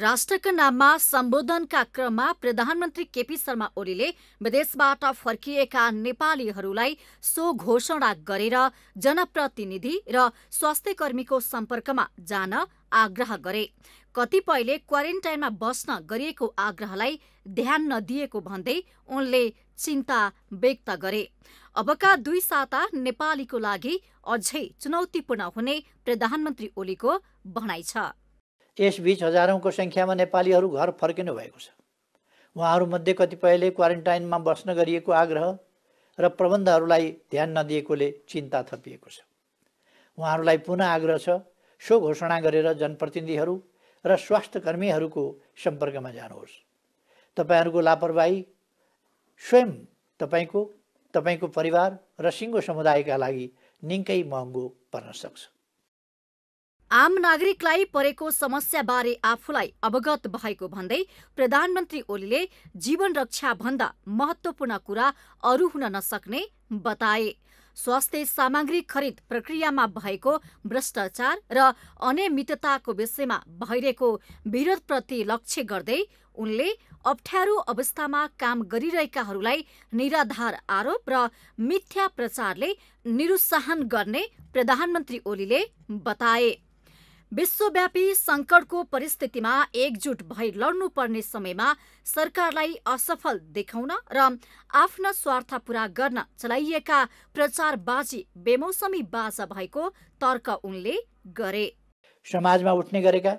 राष्ट्रका नाममा सम्बोधनका क्रममा प्रधानमन्त्री केपी शर्मा ओलीले विदेशबाट फर्किएका नेपालीहरूलाई सो घोषणा गरेर जनप्रतिनिधि र स्वास्थ्य कर्मीको सम्पर्कमा जान आग्रह गरे कतिपयले क्वारेन्टाइनमा बस्न गरिएको आग्रहलाई ध्यान नदिएको भन्दै उनले चिन्ता व्यक्त गरे अबका दुई साता नेपालीको लागि अझै चुनौतीपूर्ण हुने प्रधानमन्त्री ओलीको भनाइ छ यसबिच हजारौँको सङ्ख्यामा नेपालीहरू घर फर्किनु भएको छ उहाँहरूमध्ये कतिपयले क्वारेन्टाइनमा बस्न गरिएको आग्रह र प्रबन्धहरूलाई ध्यान नदिएकोले चिन्ता थपिएको छ उहाँहरूलाई पुनः आग्रह छ सो घोषणा गरेर जनप्रतिनिधिहरू र स्वास्थ्य कर्मीहरूको सम्पर्कमा जानुहोस् तपाईँहरूको लापरवाही स्वयं तपाईँको तपाईँको परिवार र सिङ्गो समुदायका लागि निकै महँगो पर्न सक्छ आम नागरिकलाई परेको समस्याबारे आफूलाई अवगत भएको भन्दै प्रधानमन्त्री ओलीले जीवन रक्षा भन्दा महत्त्वपूर्ण कुरा अरू हुन नसक्ने बताए स्वास्थ्य सामग्री खरिद प्रक्रियामा भएको भ्रष्टाचार र अनियमितताको विषयमा भइरहेको विरोधप्रति लक्ष्य गर्दै उनले अप्ठ्यारो अवस्थामा काम गरिरहेकाहरूलाई निराधार आरोप र मिथ्या प्रचारले निरुत्साहन गर्ने प्रधानमन्त्री ओलीले बताए विश्वव्यापी सङ्कटको परिस्थितिमा एकजुट भई लड्नुपर्ने समयमा सरकारलाई असफल देखाउन र आफ्ना स्वार्थ पूरा गर्न चलाइएका प्रचारबाजी बेमौसमी बाजा भएको तर्क उनले गरे समाजमा उठ्ने गरेका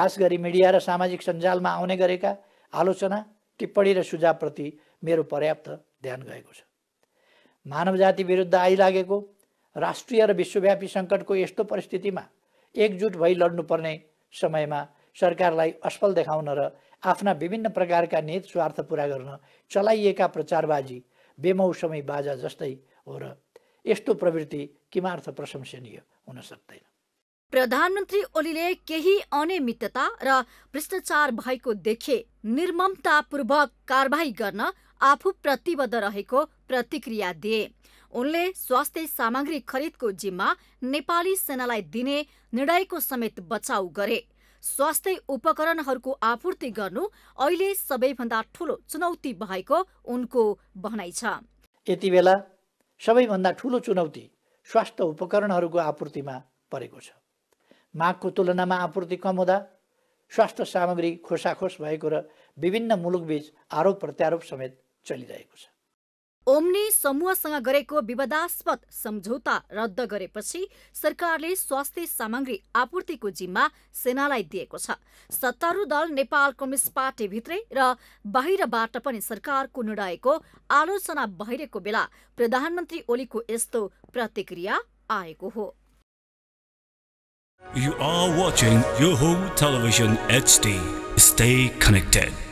खास गरी मिडिया र सामाजिक सञ्जालमा आउने गरेका आलोचना टिप्पणी र सुझावप्रति मेरो पर्याप्त ध्यान गएको छ मानव जाति विरुद्ध आइलागेको राष्ट्रिय र विश्वव्यापी सङ्कटको यस्तो परिस्थितिमा एकजुट भई लड्नुपर्ने समयमा सरकारलाई असफल देखाउन र आफ्ना विभिन्न प्रकारका निहित स्वार्थ पुरा गर्न चलाइएका प्रचारबाजी बेमौसमी बाजा जस्तै हो र यस्तो प्रवृत्ति किमार्थ प्रशंसनीय हुन सक्दैन प्रधानमन्त्री ओलीले केही अनियमितता र भ्रष्टाचार भएको देखे निर्ममतापूर्वक कारवाही गर्न आफू प्रतिबद्ध रहेको प्रतिक्रिया दिए उनले स्वास्थ्य सामग्री खरिदको जिम्मा नेपाली सेनालाई दिने निर्णयको समेत बचाउ गरे स्वास्थ्य उपकरणहरूको आपूर्ति गर्नु अहिले सबैभन्दा ठुलो चुनौती भएको उनको भनाइ छ यति बेला सबैभन्दा ठुलो चुनौती स्वास्थ्य उपकरणहरूको आपूर्तिमा परेको छ मागको तुलनामा आपूर्ति कम हुँदा स्वास्थ्य सामग्री खोसाखोस भएको र विभिन्न मुलुकबीच आरोप प्रत्यारोप समेत चलिरहेको छ ओम्ने समूहसँग गरेको विवादास्पद सम्झौता रद्द गरेपछि सरकारले स्वास्थ्य सामग्री आपूर्तिको जिम्मा सेनालाई दिएको छ सत्तारूढ दल नेपाल कम्युनिस्ट पार्टीभित्रै र बाहिरबाट पनि सरकारको निर्णयको आलोचना भइरहेको बेला प्रधानमन्त्री ओलीको यस्तो प्रतिक्रिया आएको हो You are watching home Television HD. Stay connected.